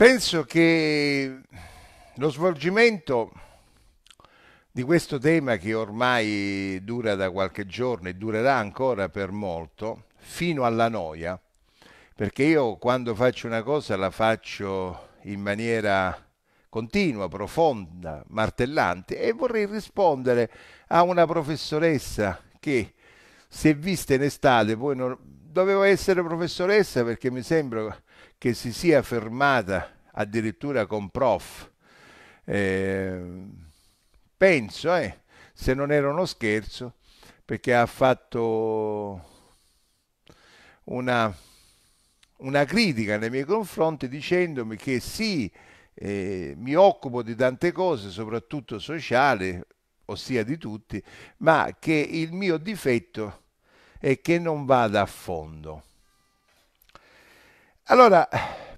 Penso che lo svolgimento di questo tema che ormai dura da qualche giorno e durerà ancora per molto, fino alla noia, perché io quando faccio una cosa la faccio in maniera continua, profonda, martellante e vorrei rispondere a una professoressa che si è vista in estate, poi non... dovevo essere professoressa perché mi sembra che si sia fermata addirittura con prof. Eh, penso, eh, se non era uno scherzo, perché ha fatto una, una critica nei miei confronti dicendomi che sì, eh, mi occupo di tante cose, soprattutto sociali, ossia di tutti, ma che il mio difetto è che non vada a fondo. Allora,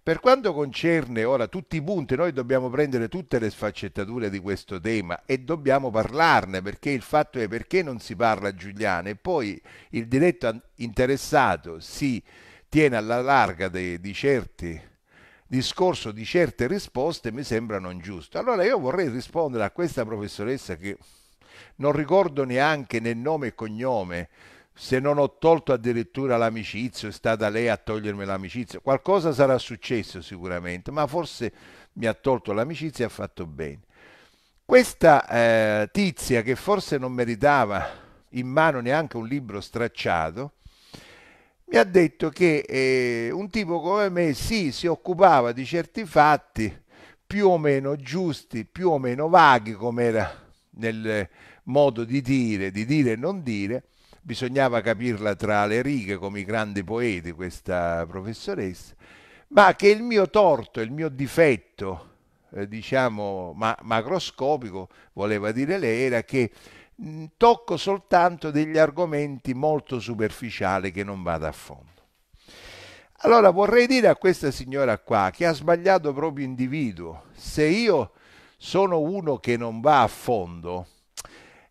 per quanto concerne ora tutti i punti, noi dobbiamo prendere tutte le sfaccettature di questo tema e dobbiamo parlarne perché il fatto è perché non si parla a Giuliano e poi il diretto interessato si tiene alla larga di, di certi discorso di certe risposte mi sembra non giusto. Allora io vorrei rispondere a questa professoressa che non ricordo neanche nel nome e cognome, se non ho tolto addirittura l'amicizia, è stata lei a togliermi l'amicizia, qualcosa sarà successo sicuramente, ma forse mi ha tolto l'amicizia e ha fatto bene. Questa eh, tizia che forse non meritava in mano neanche un libro stracciato, mi ha detto che eh, un tipo come me sì, si occupava di certi fatti più o meno giusti, più o meno vaghi, come era nel modo di dire, di dire e non dire, bisognava capirla tra le righe come i grandi poeti, questa professoressa, ma che il mio torto, il mio difetto, eh, diciamo, ma macroscopico, voleva dire lei, era che mh, mm, tocco soltanto degli argomenti molto superficiali che non vado a fondo. Allora vorrei dire a questa signora qua che ha sbagliato proprio individuo, se io sono uno che non va a fondo,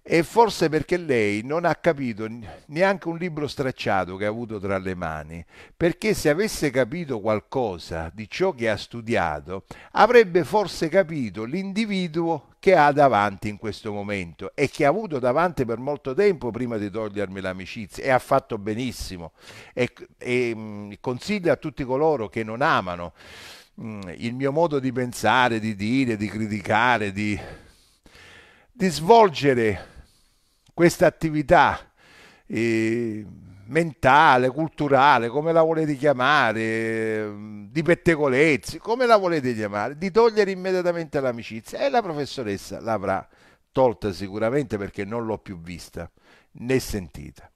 e forse perché lei non ha capito neanche un libro stracciato che ha avuto tra le mani, perché se avesse capito qualcosa di ciò che ha studiato, avrebbe forse capito l'individuo che ha davanti in questo momento e che ha avuto davanti per molto tempo prima di togliermi l'amicizia e ha fatto benissimo e, e mhmm, consiglio a tutti coloro che non amano mhmm, il mio modo di pensare, di dire, di criticare, di, di svolgere questa attività eh, mentale, culturale, come la volete chiamare, mm, di pettegolezzi, come la volete chiamare, di togliere immediatamente l'amicizia. E la professoressa l'avrà tolta sicuramente perché non l'ho più vista né sentita.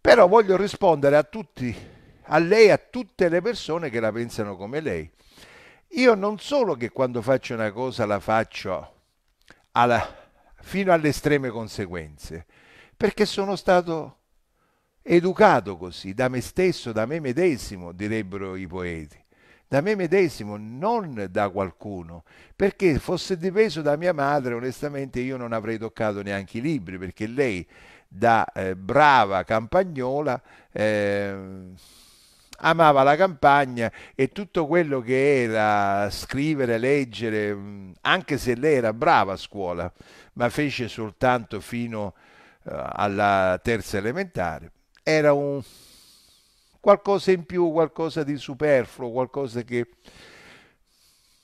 Però voglio rispondere a tutti, a lei e a tutte le persone che la pensano come lei. Io non solo che quando faccio una cosa la faccio alla, fino alle estreme conseguenze, perché sono stato educato così, da me stesso, da me medesimo, direbbero i poeti, da me medesimo, non da qualcuno, perché fosse dipeso da mia madre, onestamente io non avrei toccato neanche i libri, perché lei da eh, brava campagnola... Eh, amava la campagna e tutto quello che era scrivere, leggere, anche se lei era brava a scuola, ma fece soltanto fino eh, alla terza elementare. Era un qualcosa in più, qualcosa di superfluo, qualcosa che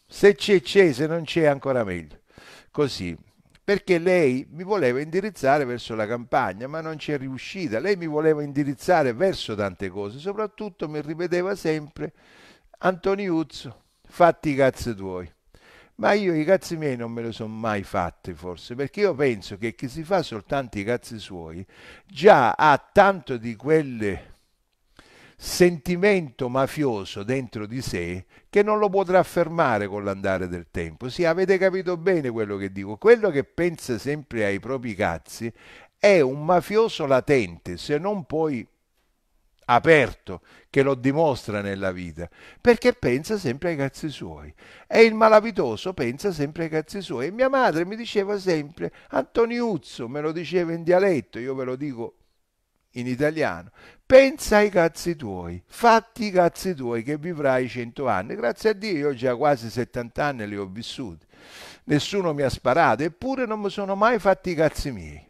se c'è c'è, se non c'è ancora meglio. Così perché lei mi voleva indirizzare verso la campagna, ma non ci è riuscita. Lei mi voleva indirizzare verso tante cose, soprattutto mi ripeteva sempre Antoni Uzzo, fatti i cazzi tuoi. Ma io i cazzi miei non me li sono mai fatti forse, perché io penso che chi si fa soltanto i cazzi suoi già ha tanto di quelle sentimento mafioso dentro di sé che non lo potrà fermare con l'andare del tempo. Sì, avete capito bene quello che dico. Quello che pensa sempre ai propri cazzi è un mafioso latente, se non poi aperto, che lo dimostra nella vita, perché pensa sempre ai cazzi suoi. E il malavitoso pensa sempre ai cazzi suoi. E mia madre mi diceva sempre, Antoniuzzo, me lo diceva in dialetto, io ve lo dico in italiano. Pensa ai cazzi tuoi, fatti i cazzi tuoi che vivrai 100 anni. Grazie a Dio io già quasi 70 anni li ho vissuti. Nessuno mi ha sparato, eppure non mi sono mai fatti i cazzi miei.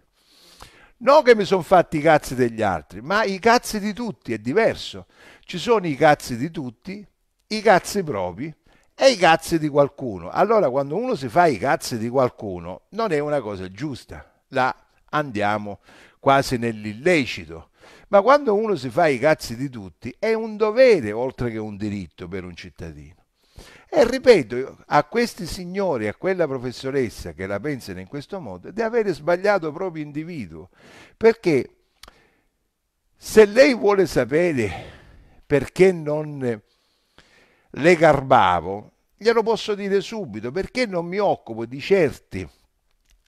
Non che mi sono fatti i cazzi degli altri, ma i cazzi di tutti è diverso. Ci sono i cazzi di tutti, i cazzi propri e i cazzi di qualcuno. Allora quando uno si fa i cazzi di qualcuno non è una cosa giusta. La andiamo quasi nell'illecito. Ma quando uno si fa i cazzi di tutti è un dovere oltre che un diritto per un cittadino. E ripeto a questi signori, a quella professoressa che la pensano in questo modo, di avere sbagliato proprio individuo. Perché se lei vuole sapere perché non le garbavo, glielo posso dire subito, perché non mi occupo di certi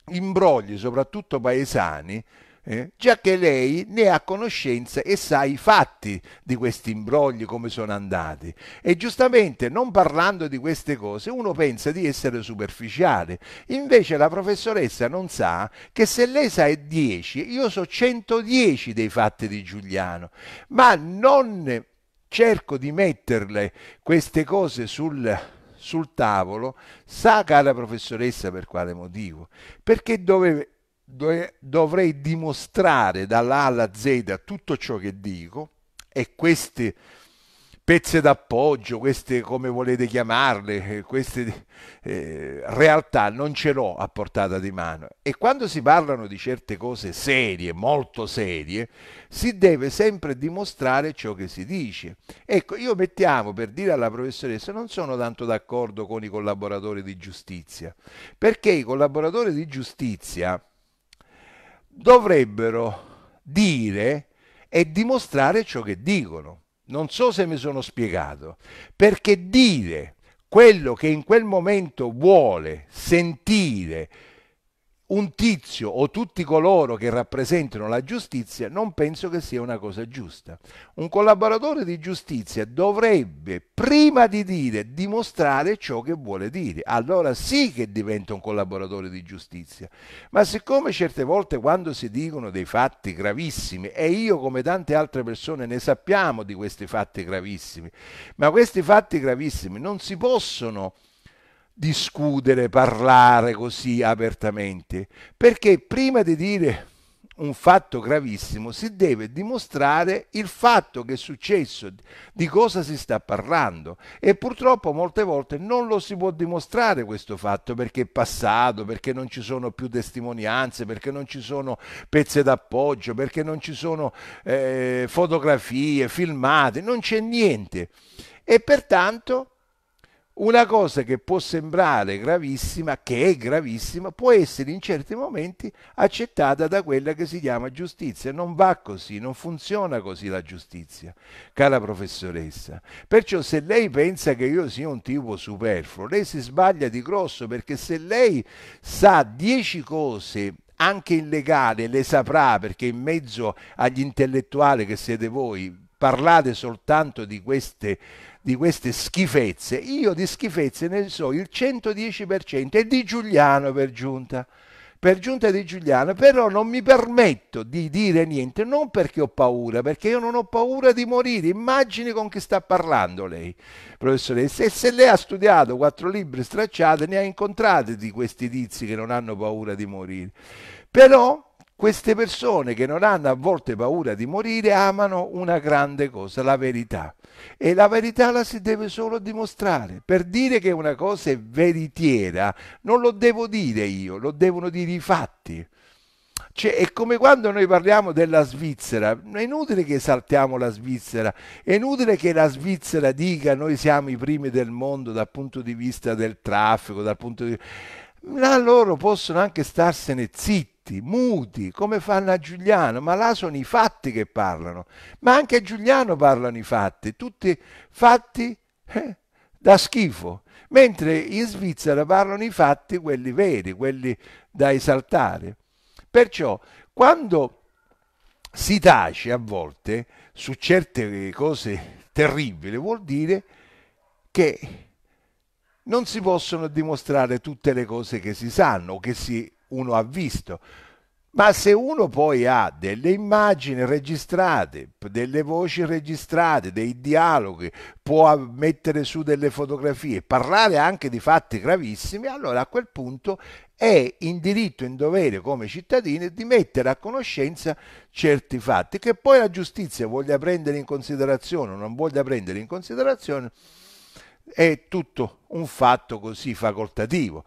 imbrogli, soprattutto paesani, eh, già che lei ne ha conoscenza e sa i fatti di questi imbrogli, come sono andati. E giustamente, non parlando di queste cose, uno pensa di essere superficiale. Invece la professoressa non sa che se lei sa 10, io so 110 dei fatti di Giuliano, ma non cerco di metterle queste cose sul, sul tavolo, sa cara professoressa per quale motivo? Perché dove dovrei dimostrare dalla A alla Z tutto ciò che dico e queste pezze d'appoggio, queste come volete chiamarle, eh, queste eh, realtà non ce l'ho a portata di mano. E quando si parlano di certe cose serie, molto serie, si deve sempre dimostrare ciò che si dice. Ecco, io mettiamo per dire alla professoressa, non sono tanto d'accordo con i collaboratori di giustizia, perché i collaboratori di giustizia dovrebbero dire e dimostrare ciò che dicono. Non so se mi sono spiegato, perché dire quello che in quel momento vuole sentire un tizio o tutti coloro che rappresentano la giustizia non penso che sia una cosa giusta. Un collaboratore di giustizia dovrebbe, prima di dire, dimostrare ciò che vuole dire. Allora sì che diventa un collaboratore di giustizia. Ma siccome certe volte quando si dicono dei fatti gravissimi, e io come tante altre persone ne sappiamo di questi fatti gravissimi, ma questi fatti gravissimi non si possono discutere, parlare così apertamente, perché prima di dire un fatto gravissimo si deve dimostrare il fatto che è successo, di cosa si sta parlando e purtroppo molte volte non lo si può dimostrare questo fatto perché è passato, perché non ci sono più testimonianze, perché non ci sono pezze d'appoggio, perché non ci sono eh, fotografie, filmate, non c'è niente e pertanto una cosa che può sembrare gravissima, che è gravissima, può essere in certi momenti accettata da quella che si chiama giustizia. Non va così, non funziona così la giustizia, cara professoressa. Perciò se lei pensa che io sia un tipo superfluo, lei si sbaglia di grosso perché se lei sa dieci cose anche illegali, le saprà perché in mezzo agli intellettuali che siete voi parlate soltanto di queste, di queste schifezze, io di schifezze ne so il 110% e di Giuliano per giunta per giunta di Giuliano, però non mi permetto di dire niente, non perché ho paura, perché io non ho paura di morire, immagini con chi sta parlando lei, professoressa, e se lei ha studiato quattro libri stracciati, ne ha incontrati di questi tizi che non hanno paura di morire, però queste persone che non hanno a volte paura di morire amano una grande cosa, la verità. E la verità la si deve solo dimostrare. Per dire che una cosa è veritiera, non lo devo dire io, lo devono dire i fatti. Cioè, è come quando noi parliamo della Svizzera, è inutile che saltiamo la Svizzera, è inutile che la Svizzera dica noi siamo i primi del mondo dal punto di vista del traffico, dal punto di vista ma loro possono anche starsene zitti, muti, come fanno a Giuliano, ma là sono i fatti che parlano. Ma anche a Giuliano parlano i fatti, tutti fatti eh, da schifo. Mentre in Svizzera parlano i fatti, quelli veri, quelli da esaltare. Perciò, quando si tace a volte su certe cose terribili, vuol dire che non si possono dimostrare tutte le cose che si sanno o che si, uno ha visto. Ma se uno poi ha delle immagini registrate, delle voci registrate, dei dialoghi, può mettere su delle fotografie, parlare anche di fatti gravissimi, allora a quel punto è in diritto, in dovere come cittadini di mettere a conoscenza certi fatti che poi la giustizia voglia prendere in considerazione o non voglia prendere in considerazione è tutto un fatto così facoltativo.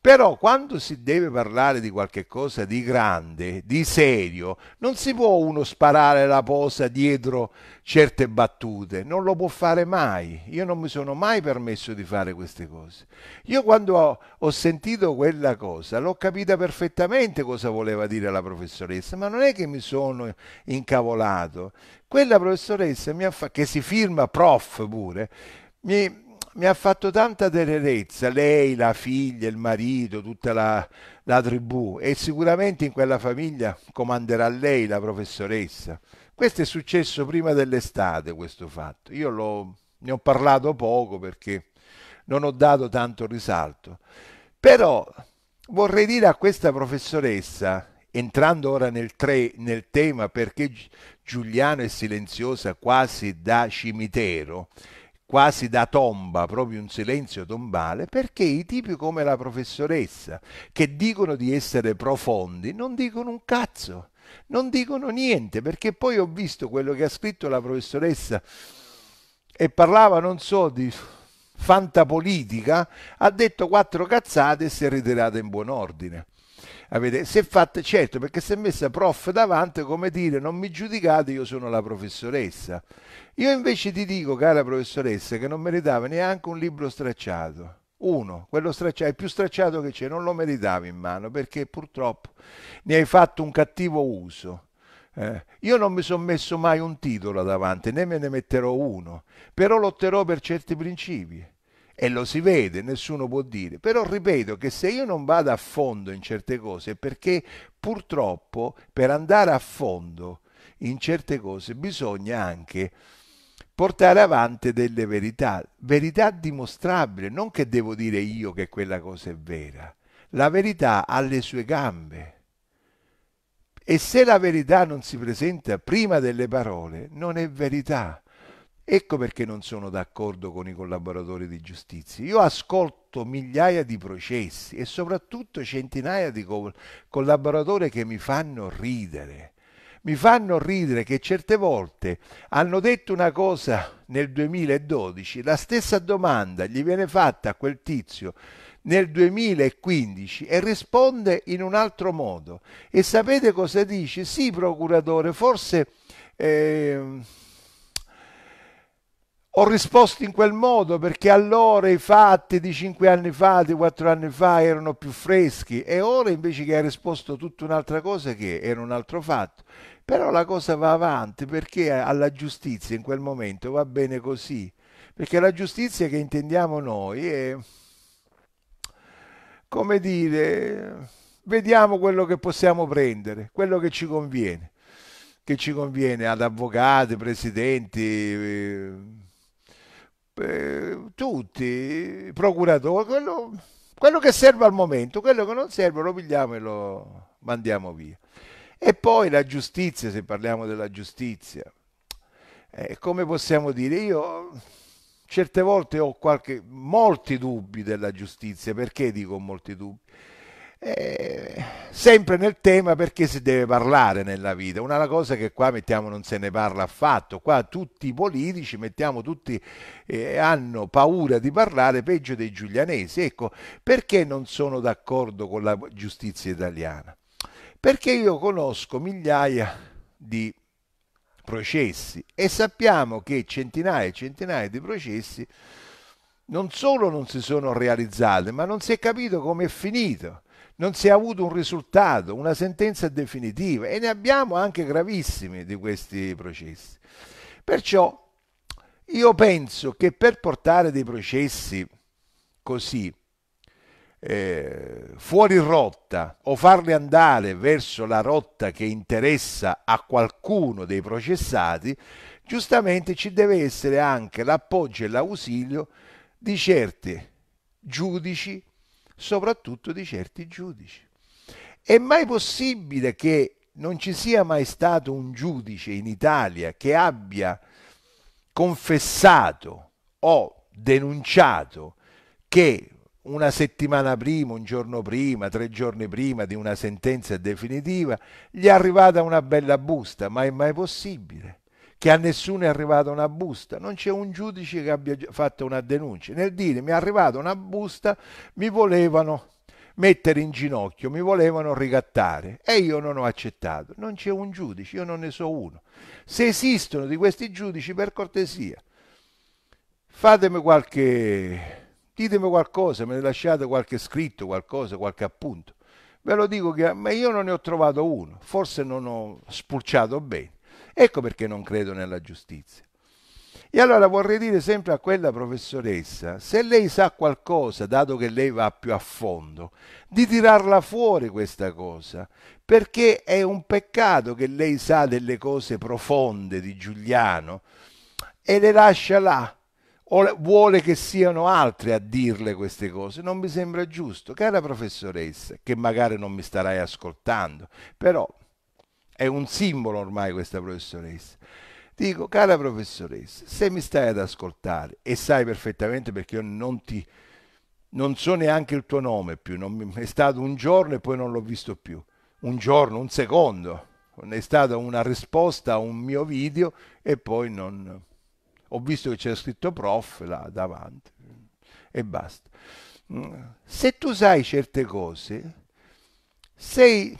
Però quando si deve parlare di qualcosa di grande, di serio, non si può uno sparare la posa dietro certe battute, non lo può fare mai. Io non mi sono mai permesso di fare queste cose. Io quando ho, ho sentito quella cosa l'ho capita perfettamente cosa voleva dire la professoressa, ma non è che mi sono incavolato. Quella professoressa fa, che si firma prof pure, mi, mi ha fatto tanta tenerezza, lei, la figlia, il marito, tutta la, la tribù e sicuramente in quella famiglia comanderà lei, la professoressa. Questo è successo prima dell'estate, questo fatto. Io l'ho, ne ho parlato poco perché non ho dato tanto risalto. Però vorrei dire a questa professoressa, entrando ora nel, tre, nel tema perché Giuliano è silenziosa quasi da cimitero, quasi da tomba, proprio un silenzio tombale, perché i tipi come la professoressa, che dicono di essere profondi, non dicono un cazzo, non dicono niente, perché poi ho visto quello che ha scritto la professoressa e parlava, non so, di fantapolitica, ha detto quattro cazzate e si è ritirata in buon ordine. Avete, se fatta, certo, perché se è messa prof davanti, come dire, non mi giudicate, io sono la professoressa. Io invece ti dico, cara professoressa, che non meritava neanche un libro stracciato. Uno, quello stracciato, il più stracciato che c'è, non lo meritavi in mano perché purtroppo ne hai fatto un cattivo uso. Eh, io non mi sono messo mai un titolo davanti, né me ne metterò uno, però lotterò per certi principi e lo si vede, nessuno può dire. Però ripeto che se io non vado a fondo in certe cose è perché purtroppo per andare a fondo in certe cose bisogna anche portare avanti delle verità, verità dimostrabili, non che devo dire io che quella cosa è vera. La verità ha le sue gambe. E se la verità non si presenta prima delle parole, non è verità. Ecco perché non sono d'accordo con i collaboratori di giustizia. Io ascolto migliaia di processi e soprattutto centinaia di co- collaboratori che mi fanno ridere. Mi fanno ridere che certe volte hanno detto una cosa nel 2012, la stessa domanda gli viene fatta a quel tizio nel 2015 e risponde in un altro modo. E sapete cosa dice? Sì, procuratore, forse... Eh, ho risposto in quel modo perché allora i fatti di cinque anni fa, di quattro anni fa erano più freschi e ora invece che hai risposto tutta un'altra cosa che era un altro fatto. Però la cosa va avanti perché alla giustizia in quel momento va bene così, perché la giustizia che intendiamo noi è, come dire, vediamo quello che possiamo prendere, quello che ci conviene, che ci conviene ad avvocati, presidenti eh, eh, tutti, procuratore, quello, quello che serve al momento, quello che non serve lo pigliamo e lo mandiamo via. E poi la giustizia, se parliamo della giustizia, eh, come possiamo dire? Io certe volte ho qualche, molti dubbi della giustizia, perché dico molti dubbi? Eh, sempre nel tema perché si deve parlare nella vita. Una cosa che qua mettiamo non se ne parla affatto, qua tutti i politici mettiamo tutti eh, hanno paura di parlare peggio dei giulianesi. Ecco, perché non sono d'accordo con la giustizia italiana? Perché io conosco migliaia di processi e sappiamo che centinaia e centinaia di processi non solo non si sono realizzati, ma non si è capito come è finito non si è avuto un risultato, una sentenza definitiva e ne abbiamo anche gravissimi di questi processi. Perciò io penso che per portare dei processi così eh, fuori rotta o farli andare verso la rotta che interessa a qualcuno dei processati, giustamente ci deve essere anche l'appoggio e l'ausilio di certi giudici soprattutto di certi giudici. È mai possibile che non ci sia mai stato un giudice in Italia che abbia confessato o denunciato che una settimana prima, un giorno prima, tre giorni prima di una sentenza definitiva, gli è arrivata una bella busta, ma è mai possibile? che a nessuno è arrivata una busta, non c'è un giudice che abbia fatto una denuncia. Nel dire mi è arrivata una busta, mi volevano mettere in ginocchio, mi volevano ricattare e io non ho accettato. Non c'è un giudice, io non ne so uno. Se esistono di questi giudici, per cortesia, fatemi qualche... ditemi qualcosa, me ne lasciate qualche scritto, qualcosa, qualche appunto. Ve lo dico che ma io non ne ho trovato uno, forse non ho spulciato bene. Ecco perché non credo nella giustizia. E allora vorrei dire sempre a quella professoressa, se lei sa qualcosa, dato che lei va più a fondo, di tirarla fuori questa cosa, perché è un peccato che lei sa delle cose profonde di Giuliano e le lascia là o vuole che siano altri a dirle queste cose, non mi sembra giusto. Cara professoressa, che magari non mi starai ascoltando, però è un simbolo ormai questa professoressa. Dico, cara professoressa, se mi stai ad ascoltare e sai perfettamente perché io non ti... non so neanche il tuo nome più, mi, è stato un giorno e poi non l'ho visto più. Un giorno, un secondo, è stata una risposta a un mio video e poi non... Ho visto che c'è scritto prof là davanti e basta. Mm. Se tu sai certe cose, sei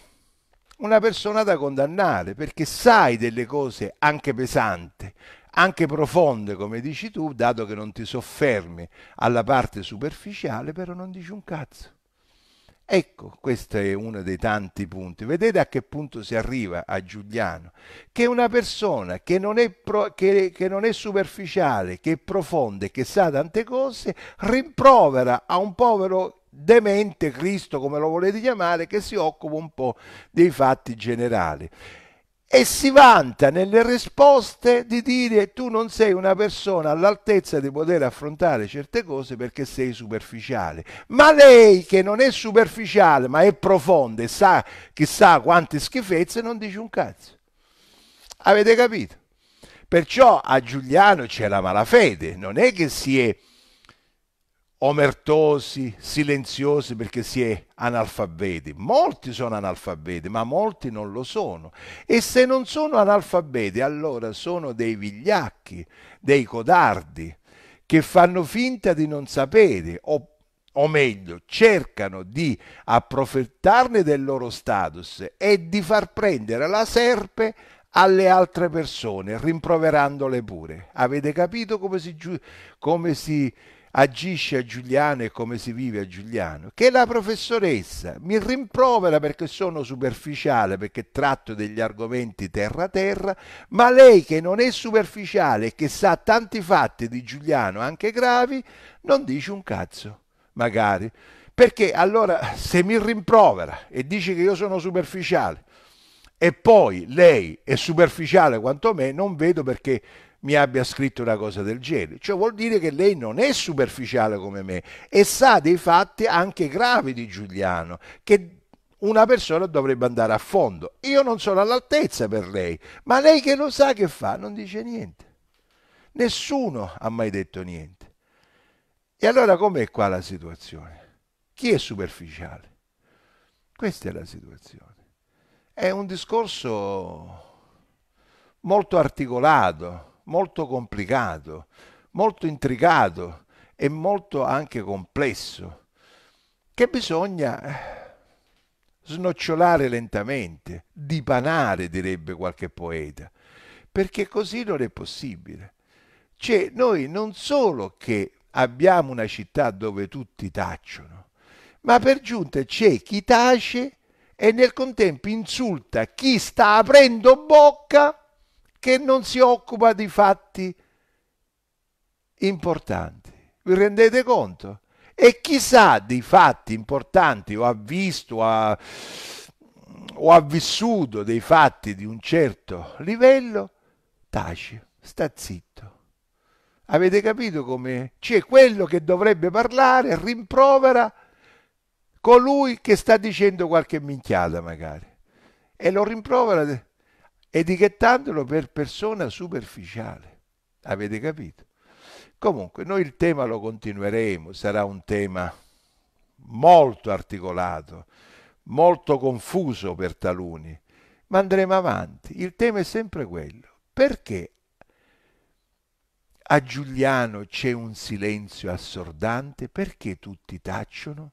una persona da condannare perché sai delle cose anche pesanti, anche profonde come dici tu, dato che non ti soffermi alla parte superficiale, però non dici un cazzo. Ecco, questo è uno dei tanti punti. Vedete a che punto si arriva a Giuliano, che una persona che non è, pro, che, che non è superficiale, che è profonda e che sa tante cose, rimprovera a un povero demente Cristo, come lo volete chiamare, che si occupa un po' dei fatti generali. E si vanta nelle risposte di dire tu non sei una persona all'altezza di poter affrontare certe cose perché sei superficiale. Ma lei che non è superficiale ma è profonda e sa chissà quante schifezze non dice un cazzo. Avete capito? Perciò a Giuliano c'è la malafede, non è che si è omertosi, silenziosi perché si è analfabeti. Molti sono analfabeti, ma molti non lo sono. E se non sono analfabeti, allora sono dei vigliacchi, dei codardi, che fanno finta di non sapere, o, o meglio, cercano di approfittarne del loro status e di far prendere la serpe alle altre persone, rimproverandole pure. Avete capito come si, come si agisce a Giuliano e come si vive a Giuliano, che la professoressa mi rimprovera perché sono superficiale, perché tratto degli argomenti terra-terra, ma lei che non è superficiale e che sa tanti fatti di Giuliano, anche gravi, non dice un cazzo, magari. Perché allora se mi rimprovera e dice che io sono superficiale, e poi lei è superficiale quanto me, non vedo perché mi abbia scritto una cosa del genere. Cioè vuol dire che lei non è superficiale come me e sa dei fatti anche gravi di Giuliano, che una persona dovrebbe andare a fondo. Io non sono all'altezza per lei, ma lei che lo sa che fa, non dice niente. Nessuno ha mai detto niente. E allora com'è qua la situazione? Chi è superficiale? Questa è la situazione. È un discorso molto articolato, molto complicato, molto intricato e molto anche complesso, che bisogna snocciolare lentamente, dipanare, direbbe qualche poeta, perché così non è possibile. Cioè, noi non solo che abbiamo una città dove tutti tacciono, ma per giunta c'è chi tace e nel contempo insulta chi sta aprendo bocca che non si occupa di fatti importanti. Vi rendete conto? E chissà di fatti importanti o ha visto ha, o ha vissuto dei fatti di un certo livello, taci, sta zitto. Avete capito come c'è quello che dovrebbe parlare, rimprovera colui che sta dicendo qualche minchiata magari. E lo rimprovera etichettandolo per persona superficiale. Avete capito? Comunque, noi il tema lo continueremo, sarà un tema molto articolato, molto confuso per taluni, ma andremo avanti. Il tema è sempre quello. Perché a Giuliano c'è un silenzio assordante? Perché tutti tacciono?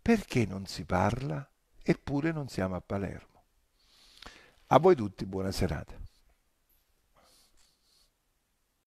Perché non si parla? Eppure non siamo a Palermo. A voi tutti buona serata.